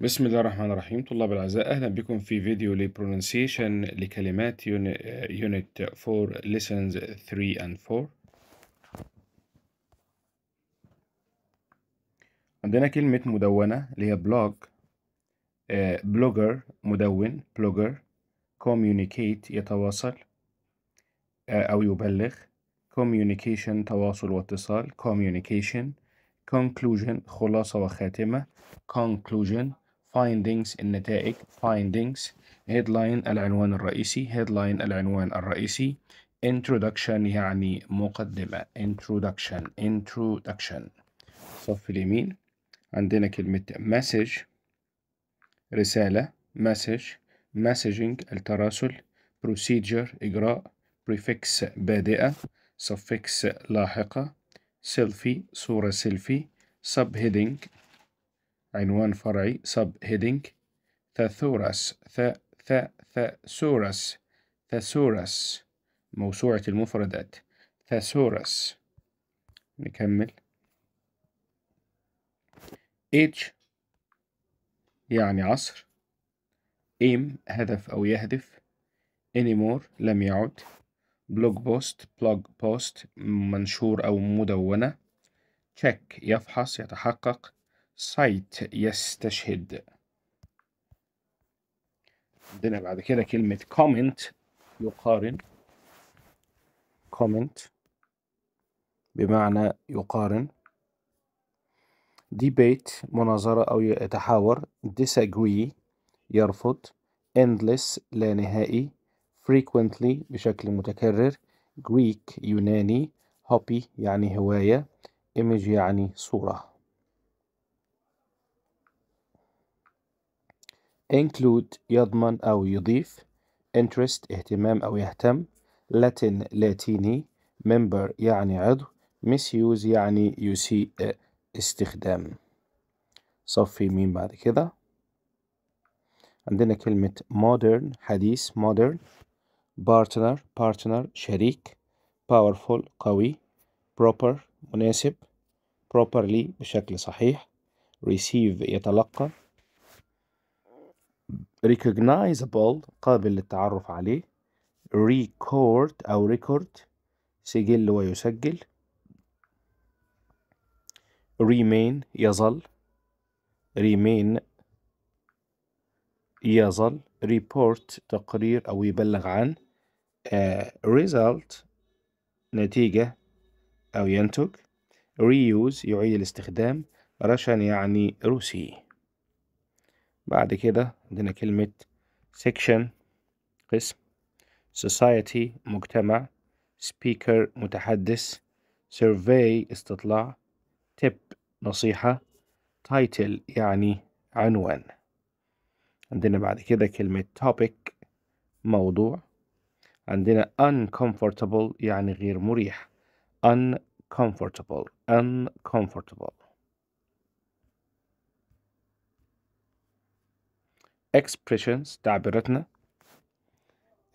بسم الله الرحمن الرحيم طلاب الأعزاء أهلا بكم في فيديو لبرونسيشن لكلمات Unit 4 Lessons 3 اند 4 عندنا كلمة مدونة اللي هي بلوج بلوجر آه، مدون بلوجر communicate يتواصل آه، أو يبلغ communication تواصل واتصال communication conclusion خلاصة وخاتمة conclusion findings النتائج findings headline العنوان الرئيسي headline العنوان الرئيسي introduction يعني مقدمة introduction introduction صف اليمين عندنا كلمة message رسالة message messaging التراسل procedure إجراء prefix بادئة suffix لاحقة selfie صورة selfie subheading عنوان فرعي سب هيدنج ثاثورس ث ث ثاثورس ثاثورس موسوعة المفردات ثاثورس نكمل age يعني عصر aim هدف أو يهدف anymore لم يعد blog post blog post منشور أو مدونة check يفحص يتحقق سايت يستشهد عندنا بعد كده كلمة كومنت يقارن كومنت بمعنى يقارن debate مناظرة أو يتحاور disagree يرفض endless لا نهائي frequently بشكل متكرر Greek يوناني hobby يعني هواية image يعني صورة include يضمن أو يضيف interest اهتمام أو يهتم Latin لاتيني member يعني عضو misuse يعني يسيء استخدام صفي مين بعد كده عندنا كلمة modern حديث modern partner partner شريك powerful قوي proper مناسب properly بشكل صحيح receive يتلقى recognizable قابل للتعرف عليه record أو record سجل ويسجل remain يظل remain يظل report تقرير أو يبلغ عن uh, result نتيجة أو ينتج reuse يعيد الاستخدام رشن يعني روسي بعد كده عندنا كلمة section قسم society مجتمع speaker متحدث survey استطلاع tip نصيحة title يعني عنوان عندنا بعد كده كلمة topic موضوع عندنا uncomfortable يعني غير مريح uncomfortable uncomfortable expressions تعبيراتنا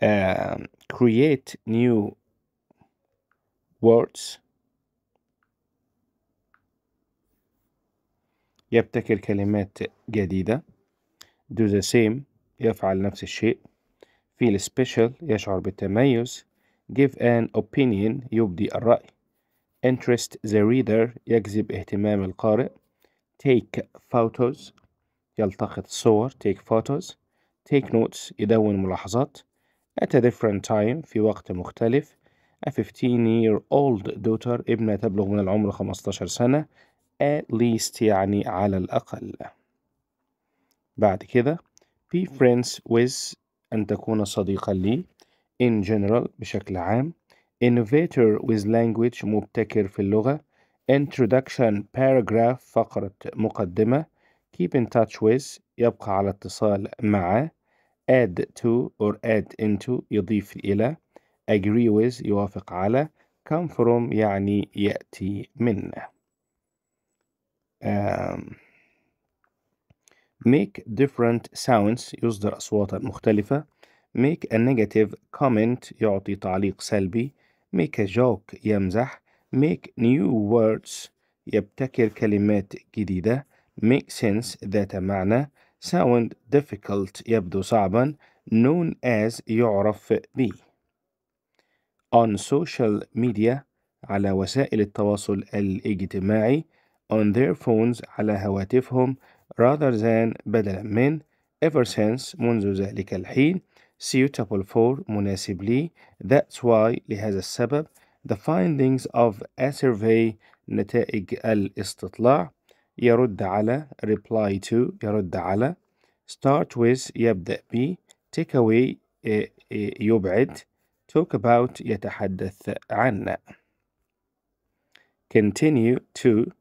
uh, um, create new words يبتكر كلمات جديدة do the same يفعل نفس الشيء feel special يشعر بالتميز give an opinion يبدي الرأي interest the reader يجذب اهتمام القارئ take photos يلتقط صور take photos take notes يدون ملاحظات at a different time في وقت مختلف a 15 year old daughter ابنة تبلغ من العمر 15 سنة at least يعني على الأقل بعد كده be friends with أن تكون صديقا لي in general بشكل عام innovator with language مبتكر في اللغة introduction paragraph فقرة مقدمة keep in touch with يبقى على اتصال مع add to or add into يضيف إلى agree with يوافق على come from يعني يأتي من um, make different sounds يصدر أصواتا مختلفة make a negative comment يعطي تعليق سلبي make a joke يمزح make new words يبتكر كلمات جديدة make sense ذات معنى sound difficult يبدو صعبا known as يعرف ب on social media على وسائل التواصل الاجتماعي on their phones على هواتفهم rather than بدلا من ever since منذ ذلك الحين suitable for مناسب لي that's why لهذا السبب the findings of a survey نتائج الاستطلاع يرد على reply to يرد على start with يبدأ ب take away يبعد talk about يتحدث عن continue to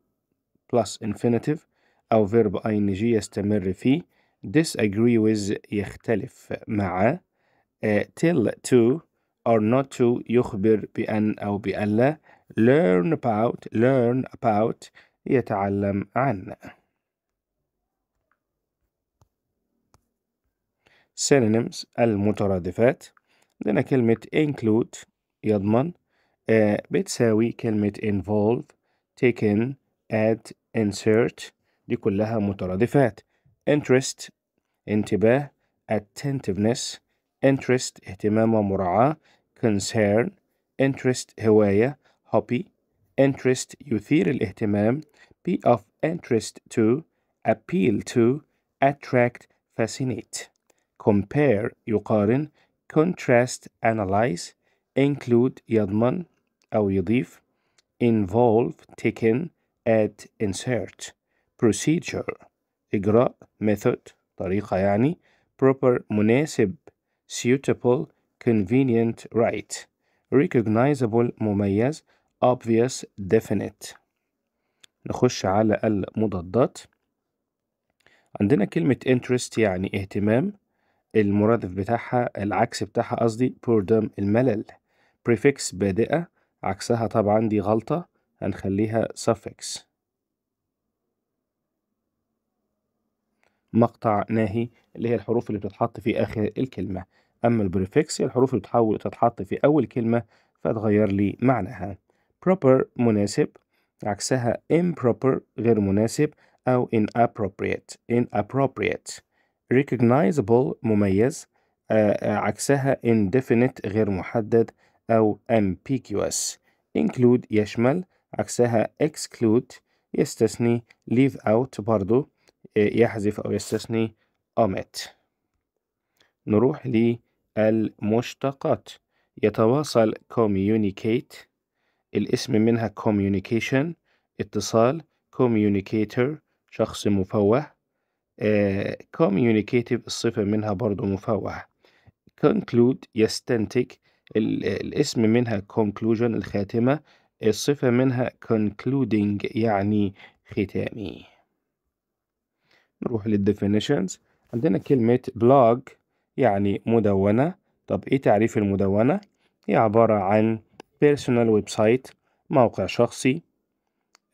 plus infinitive أو verb ing يستمر في disagree with يختلف مع till to or not to يخبر بأن أو بألا learn about learn about يتعلم عنا synonyms المترادفات عندنا كلمة include يضمن بتساوي كلمة involve taken add insert دي كلها مترادفات interest انتباه attentiveness interest اهتمام ومراعاة concern interest هواية hobby interest يثير الاهتمام be of interest to appeal to attract fascinate compare يقارن contrast analyze include يضمن أو يضيف involve taken add insert procedure إجراء method طريقة يعني proper مناسب suitable convenient right recognizable مميز obvious definite نخش على المضادات عندنا كلمة interest يعني اهتمام المرادف بتاعها العكس بتاعها قصدي boredom الملل prefix بادئة عكسها طبعا دي غلطة هنخليها suffix مقطع ناهي اللي هي الحروف اللي بتتحط في آخر الكلمة أما البريفكس الحروف اللي بتتحول تتحط في أول كلمة فتغير لي معناها proper مناسب عكسها improper غير مناسب أو inappropriate inappropriate recognizable مميز عكسها indefinite غير محدد أو ambiguous include يشمل عكسها exclude يستثني leave out برضو يحذف أو يستثني omit نروح للمشتقات يتواصل communicate الاسم منها communication اتصال communicator شخص مفوه آه، communicative الصفة منها برضو مفوه conclude يستنتج الاسم منها conclusion الخاتمة الصفة منها concluding يعني ختامي نروح للdefinitions عندنا كلمة blog يعني مدونة طب ايه تعريف المدونة؟ هي عبارة عن بيرسونال ويب سايت موقع شخصي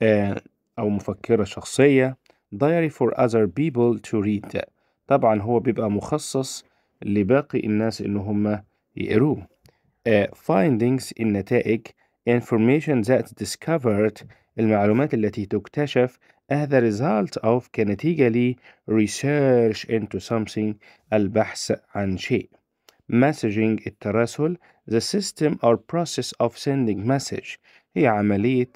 آه، أو مفكرة شخصية diary for other people to read طبعا هو بيبقى مخصص لباقي الناس إن هم يقروه آه، findings النتائج information that discovered المعلومات التي تكتشف as a result of كنتيجة ل research into something البحث عن شيء messaging التراسل the system or process of sending message هي عملية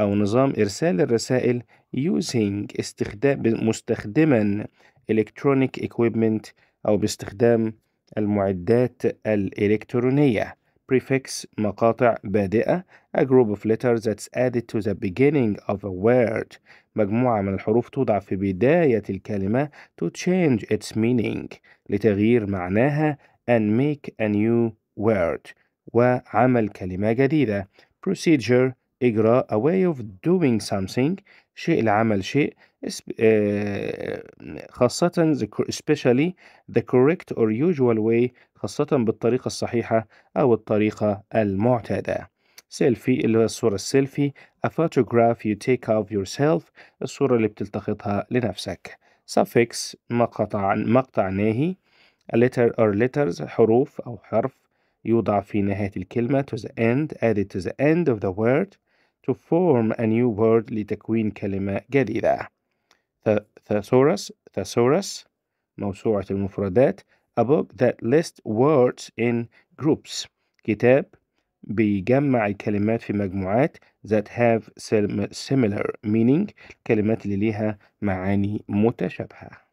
أو نظام إرسال الرسائل using استخدام مستخدما electronic equipment أو باستخدام المعدات الإلكترونية prefix مقاطع بادئة a group of letters that's added to the beginning of a word مجموعة من الحروف توضع في بداية الكلمة to change its meaning لتغيير معناها and make a new word وعمل كلمة جديدة procedure إجراء a way of doing something شيء لعمل شيء آه، خاصة especially the correct or usual way خاصة بالطريقة الصحيحة أو الطريقة المعتادة سيلفي اللي هو الصورة السيلفي a photograph you take of yourself الصورة اللي بتلتقطها لنفسك suffix مقطع مقطع ناهي A letter or letters حروف أو حرف يوضع في نهاية الكلمة to the end added to the end of the word to form a new word لتكوين كلمة جديدة thesaurus thesaurus موسوعة المفردات a book that lists words in groups كتاب بيجمع الكلمات في مجموعات that have similar meaning كلمات اللي ليها معاني متشابهة